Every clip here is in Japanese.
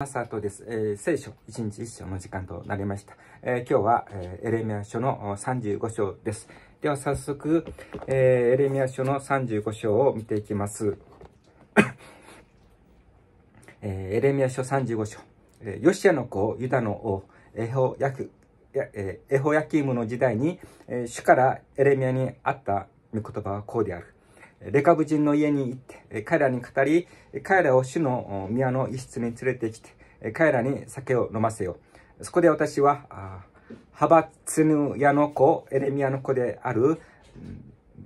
朝とです、えー、聖書一日一章の時間となりました、えー、今日は、えー、エレミア書の35章ですでは早速、エレミア書の35章を見ていきます、エレミア書35章、ヨシアの子ユダの王エホヤクエホヤキームの時代に、主からエレミアにあった御言葉はこうであるレカブ人の家に行って、彼らに語り、彼らを主の宮の一室に連れてきて、彼らに酒を飲ませよう。そこで私は、ハバツヌヤの子、エレミヤの子である、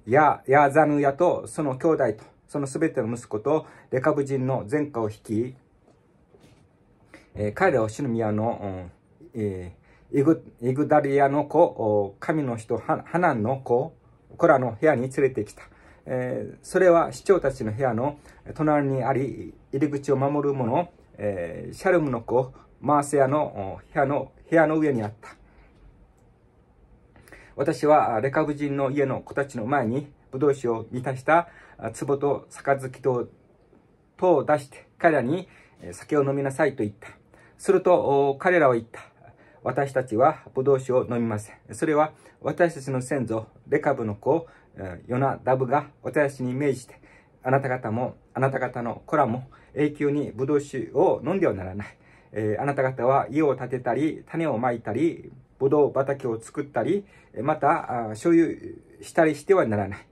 ヤヤザヌヤとその兄弟と、そのすべての息子と、レカブ人の前科を引き、彼らを主の宮の、えー、イグイグダリアの子、神の人、ハナンの子、コラの部屋に連れてきた。えー、それは市長たちの部屋の隣にあり、入り口を守る者、えー、シャルムの子、マーセアの部屋の部屋の上にあった。私はレカブ人の家の子たちの前に、ブドウ酒を満たした壺と杯ととを出して、彼らに酒を飲みなさいと言った。すると、彼らは言った。私たちはブドウ酒を飲みません。それは私たちの先祖、レカブの子、ヨナダブがおたやしに命じて、あなた方も、あなた方の子らも永久にぶどう酒を飲んではならない。えー、あなた方は家を建てたり、種をまいたり、ぶどう畑を作ったり、また、所有したりしてはならない。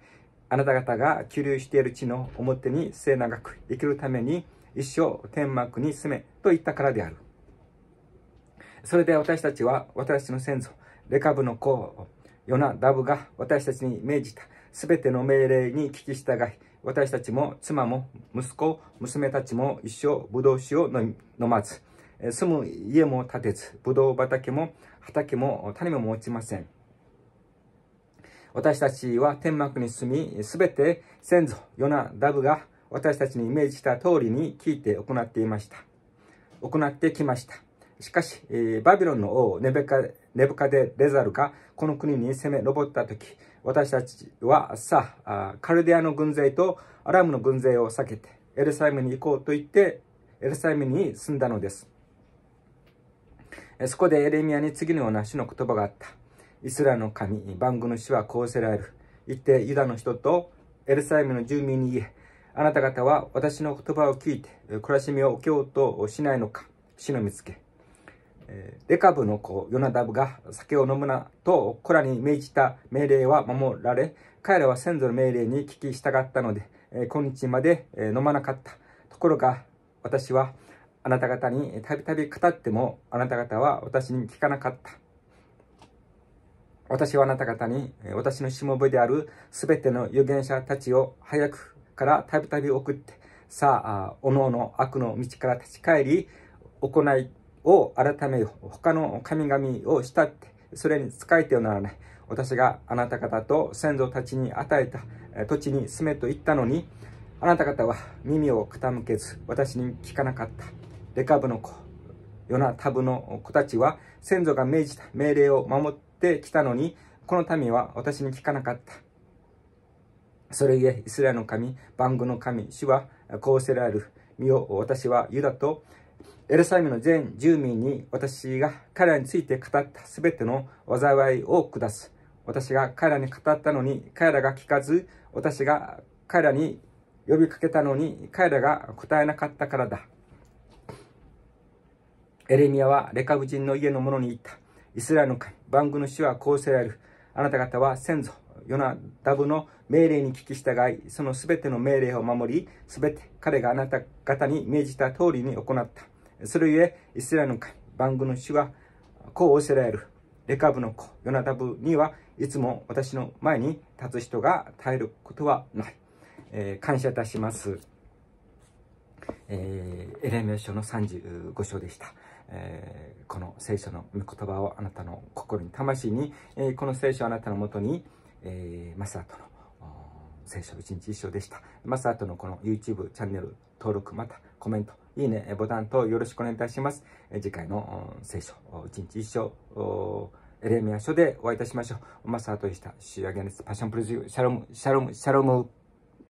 あなた方が給留している地の表に末長く生きるために、一生天幕に住めと言ったからである。それで私たちは、私の先祖、レカブの子ヨナダブが私たちに命じたすべての命令に聞き従い、私たちも妻も息子、娘たちも一生ブドウ酒を飲まず、住む家も建てず、ブドウ畑も畑も種も持ちません。私たちは天幕に住み、すべて先祖、ヨナ、ダブが私たちに命じた通りに聞いて行っていました。行ってきました。しかし、バビロンの王ネブカネブカデレザルがこの国に攻め上った時、私たちはさあ、カルデアの軍勢とアラムの軍勢を避けて、エルサレムに行こうと言って、エルサレムに住んだのです。そこでエレミアに次のような主の言葉があった。イスラの神、万軍の主はこうせられる。言ってユダの人とエルサレムの住民に言え、あなた方は私の言葉を聞いて悔しみを受けようとしないのか、死の見つけ。レカブの子ヨナダブが酒を飲むなとコラに命じた命令は守られ彼らは先祖の命令に聞き従ったので今日まで飲まなかったところが私はあなた方にたびたび語ってもあなた方は私に聞かなかった私はあなた方に私のしもべであるすべての預言者たちを早くからたびたび送ってさあおのおの悪の道から立ち返り行いを改め他の神々をしたってそれに仕えてはならない私があなた方と先祖たちに与えた土地に住めと言ったのにあなた方は耳を傾けず私に聞かなかったデカブの子ヨナタブの子たちは先祖が命じた命令を守ってきたのにこの民は私に聞かなかったそれゆえイスラエルの神ングの神主はこうせられる身を私はユダとエルサレムの全住民に私が彼らについて語ったすべての災いを下す。私が彼らに語ったのに彼らが聞かず、私が彼らに呼びかけたのに彼らが答えなかったからだ。エレミアはレカブ人の家の者に言った。イスラエルの神、万軍の主はこうせられる。あなた方は先祖、ヨナダブの命令に聞き従い、そのすべての命令を守り、すべて彼があなた方に命じた通りに行った。それゆえ、イスラエルの神、番組の主は、こうおせられる。レカブの子、ヨナダブにはいつも私の前に立つ人が耐えることはない。えー、感謝いたします。えー、エレショ書の35章でした。えー、この聖書の御言葉をあなたの心に、魂に、えー、この聖書をあなたのもとに、えー、マスアートの聖書一日一章でした。マスートのこの YouTube チャンネル登録、またコメント、いいね、ボタン等よろしくお願いいたします。次回の聖書一日一章、エレミア書でお会いいたしましょう。マスートでした。仕上げです。パッションプロジュー、シャロム、シャロム、シャロム。